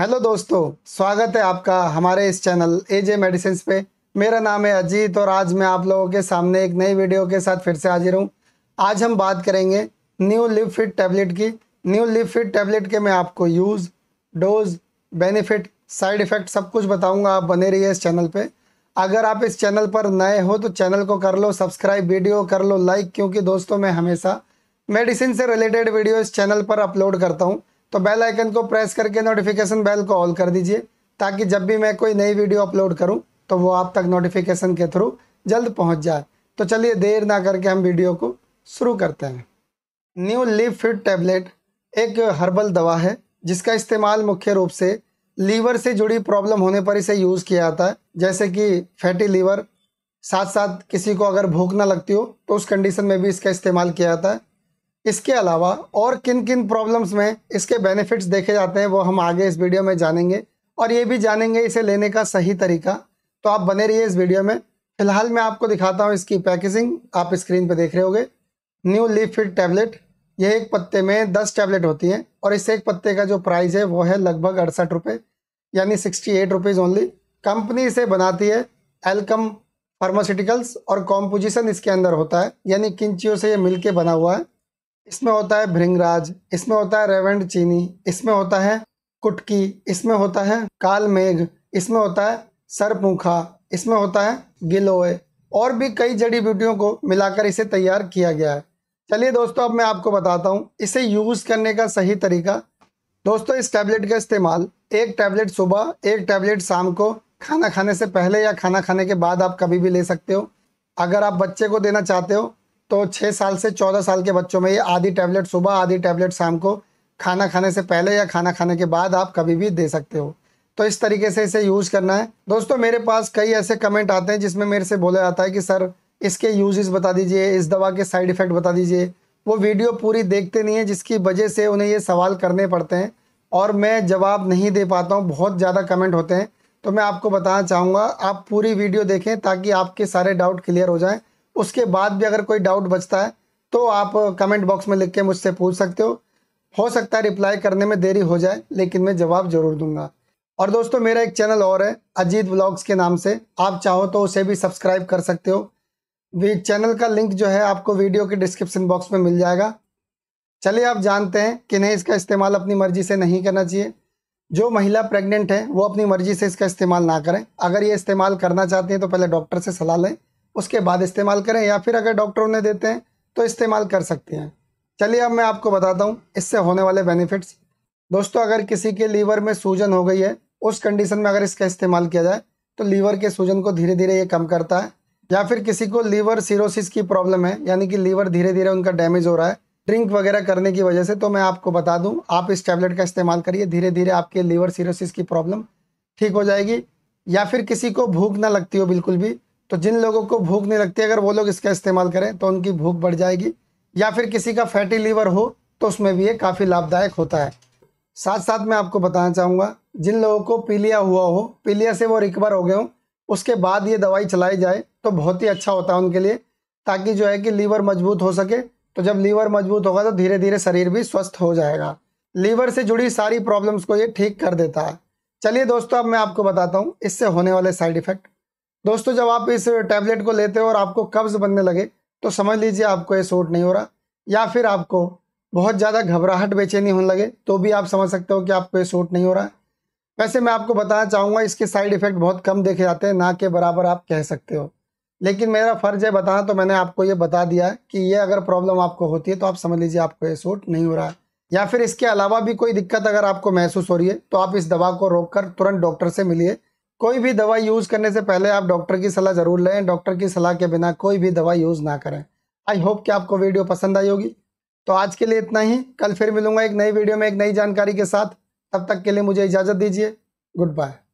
hello दोस्तों स्वागत है आपका हमारे इस चैनल एजे मेडिसिन पे मेरा नाम है अजीत और आज मैं आप लोगों के सामने एक नई वीडियो के साथ फिर से हाजिर हूँ आज हम बात करेंगे न्यू लिव फिट टैबलेट की न्यू लिव फिट टैबलेट के मैं आपको use dose benefit side effect सब कुछ बताऊँगा आप बने रहिए इस चैनल पर अगर आप इस चैनल पर नए हो तो चैनल को कर लो सब्सक्राइब वीडियो कर लो लाइक क्योंकि दोस्तों मैं हमेशा मेडिसिन से रिलेटेड वीडियो इस चैनल पर अपलोड करता हूँ तो बेल आइकन को प्रेस करके नोटिफिकेशन बेल को ऑल कर दीजिए ताकि जब भी मैं कोई नई वीडियो अपलोड करूँ तो वो आप तक नोटिफिकेशन के थ्रू जल्द पहुँच जाए तो चलिए देर ना करके हम वीडियो को शुरू करते हैं न्यू लिव फिट टैबलेट एक हर्बल दवा है जिसका इस्तेमाल मुख्य रूप से लीवर से जुड़ी प्रॉब्लम होने पर इसे यूज़ किया जाता है जैसे कि फैटी लीवर साथ साथ किसी को अगर भूख ना लगती हो तो उस कंडीशन में भी इसका इस्तेमाल किया जाता है इसके अलावा और किन किन प्रॉब्लम्स में इसके बेनिफिट्स देखे जाते हैं वो हम आगे इस वीडियो में जानेंगे और ये भी जानेंगे इसे लेने का सही तरीका तो आप बने रहिए इस वीडियो में फिलहाल मैं आपको दिखाता हूँ इसकी पैकेजिंग आप स्क्रीन पर देख रहे होगे न्यू लीफ फिट टैबलेट यह एक पत्ते में दस टैबलेट होती हैं और इस एक पत्ते का जो प्राइस है वो है लगभग अड़सठ रुपये यानी sixty eight rupees only company इसे बनाती है एलकम फार्मास्यूटिकल्स और कॉम्पोजिशन इसके अंदर होता है यानी किन चीज़ों से ये मिलके बना हुआ है इसमें होता है भृंगराज इसमें होता है रेवंड चीनी इसमें होता है कुटकी इसमें होता है काल मेघ इसमें होता है सरपूखा इसमें होता है गिलोय और भी कई जड़ी बूटियों को मिलाकर इसे तैयार किया गया है चलिए दोस्तों अब मैं आपको बताता हूँ इसे यूज़ करने का सही तरीका दोस्तों इस टैबलेट का इस्तेमाल एक टैबलेट सुबह एक टैबलेट शाम को खाना खाने से पहले या खाना खाने के बाद आप कभी भी ले सकते हो अगर आप बच्चे को देना चाहते हो तो छः साल से चौदह साल के बच्चों में ये आधी टैबलेट सुबह आधी टैबलेट शाम को खाना खाने से पहले या खाना खाने के बाद आप कभी भी दे सकते हो तो इस तरीके से इसे यूज़ करना है दोस्तों मेरे पास कई ऐसे कमेंट आते हैं जिसमें मेरे से बोला जाता है कि सर इसके यूजेस बता दीजिए इस दवा के साइड इफ़ेक्ट बता दीजिए वो वीडियो पूरी देखते नहीं है जिसकी वजह से उन्हें ये सवाल करने पड़ते हैं और मैं जवाब नहीं दे पाता हूँ बहुत ज़्यादा कमेंट होते हैं तो मैं आपको बताना चाहूँगा आप पूरी वीडियो देखें ताकि आपके सारे डाउट क्लियर हो जाएँ उसके बाद भी अगर कोई डाउट बचता है तो आप कमेंट बॉक्स में लिख के मुझसे पूछ सकते हो हो सकता है रिप्लाई करने में देरी हो जाए लेकिन मैं जवाब जरूर दूंगा और दोस्तों मेरा एक चैनल और है अजीत ब्लॉग्स के नाम से आप चाहो तो उसे भी सब्सक्राइब कर सकते हो चैनल का लिंक जो है आपको वीडियो के डिस्क्रिप्शन बॉक्स में मिल जाएगा चलिए आप जानते हैं कि नहीं इसका इस्तेमाल अपनी मर्जी से नहीं करना चाहिए जो महिला प्रेग्नेंट है वो अपनी मर्जी से इसका इस्तेमाल ना करें अगर ये इस्तेमाल करना चाहती हैं तो पहले डॉक्टर से सलाह लें उसके बाद इस्तेमाल करें या फिर अगर डॉक्टर उन्हें देते हैं तो इस्तेमाल कर सकते हैं चलिए अब मैं आपको बताता हूँ इससे होने वाले बेनिफिट्स दोस्तों अगर किसी के लीवर में सूजन हो गई है उस कंडीशन में अगर इसका इस्तेमाल किया जाए तो लीवर के सूजन को धीरे धीरे ये कम करता है या फिर किसी को लीवर सिरोसिस की प्रॉब्लम है यानी कि लीवर धीरे धीरे उनका डैमेज हो रहा है ड्रिंक वगैरह करने की वजह से तो मैं आपको बता दूं आप इस टैबलेट का इस्तेमाल करिए धीरे धीरे आपके लीवर सिरोसिस की प्रॉब्लम ठीक हो जाएगी या फिर किसी को भूख ना लगती हो बिल्कुल भी तो जिन लोगों को भूख नहीं लगती अगर वो लोग इसका इस्तेमाल करें तो उनकी भूख बढ़ जाएगी या फिर किसी का फैटी लीवर हो तो उसमें भी ये काफ़ी लाभदायक होता है साथ साथ मैं आपको बताना चाहूँगा जिन लोगों को पीलिया हुआ हो पीलिया से वो रिकवर हो गए हों उसके बाद ये दवाई चलाई जाए तो बहुत ही अच्छा होता है उनके लिए ताकि जो है कि लीवर मजबूत हो सके तो जब लीवर मजबूत होगा तो धीरे धीरे शरीर भी स्वस्थ हो जाएगा लीवर से जुड़ी सारी प्रॉब्लम्स को ये ठीक कर देता है चलिए दोस्तों अब मैं आपको बताता हूँ इससे होने वाले साइड इफ़ेक्ट दोस्तों जब आप इस टैबलेट को लेते हो और आपको कब्ज़ बनने लगे तो समझ लीजिए आपको ये सूट नहीं हो रहा या फिर आपको बहुत ज़्यादा घबराहट बेचैनी होने लगे तो भी आप समझ सकते हो कि आपको ये सूट नहीं हो रहा वैसे मैं आपको बताना चाहूँगा इसके साइड इफ़ेक्ट बहुत कम देखे जाते हैं ना के बराबर आप कह सकते हो लेकिन मेरा फ़र्ज़ है बताना तो मैंने आपको ये बता दिया कि ये अगर प्रॉब्लम आपको होती है तो आप समझ लीजिए आपको ये सूट नहीं हो रहा है या फिर इसके अलावा भी कोई दिक्कत अगर आपको महसूस हो रही है तो आप इस दवा को रोक कर तुरंत डॉक्टर से मिलिए कोई भी दवा यूज़ करने से पहले आप डॉक्टर की सलाह ज़रूर लें डॉक्टर की सलाह के बिना कोई भी दवा यूज़ ना करें आई होप कि आपको वीडियो पसंद आई होगी तो आज के लिए इतना ही कल फिर मिलूंगा एक नई वीडियो में एक नई जानकारी के साथ तब तक के लिए मुझे इजाज़त दीजिए गुड बाय